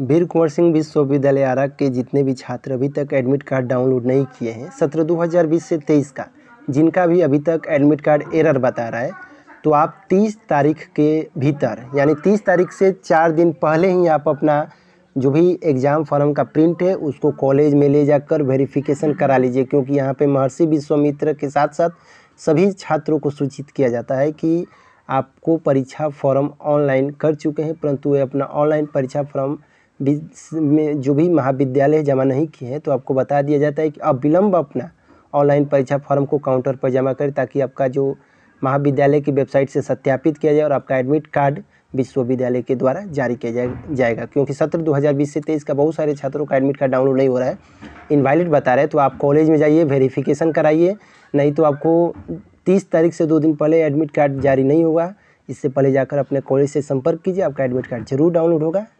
वीर कुंवर सिंह विश्वविद्यालय आरा के जितने भी छात्र अभी तक एडमिट कार्ड डाउनलोड नहीं किए हैं सत्र 2020 से 23 का जिनका भी अभी तक एडमिट कार्ड एरर बता रहा है तो आप 30 तारीख के भीतर यानी 30 तारीख से चार दिन पहले ही आप अपना जो भी एग्ज़ाम फॉर्म का प्रिंट है उसको कॉलेज में ले जाकर वेरिफिकेशन करा लीजिए क्योंकि यहाँ पर महर्षि विश्वमित्र के साथ साथ सभी छात्रों को सूचित किया जाता है कि आपको परीक्षा फॉर्म ऑनलाइन कर चुके हैं परंतु वे अपना ऑनलाइन परीक्षा फॉर्म में जो भी महाविद्यालय जमा नहीं किए हैं तो आपको बता दिया जाता है कि आप विलम्ब अपना ऑनलाइन परीक्षा फॉर्म को काउंटर पर जमा करें ताकि आपका जो महाविद्यालय की वेबसाइट से सत्यापित किया जाए और आपका एडमिट कार्ड विश्वविद्यालय के द्वारा जारी किया जाएगा क्योंकि सत्र 2020 से तेईस का बहुत सारे छात्रों का एडमिट कार्ड डाउनलोड नहीं हो रहा है इनवैलिड बता रहे हैं तो आप कॉलेज में जाइए वेरिफिकेशन कराइए नहीं तो आपको तीस तारीख से दो दिन पहले एडमिट कार्ड जारी नहीं होगा इससे पहले जाकर अपने कॉलेज से संपर्क कीजिए आपका एडमिट कार्ड जरूर डाउनलोड होगा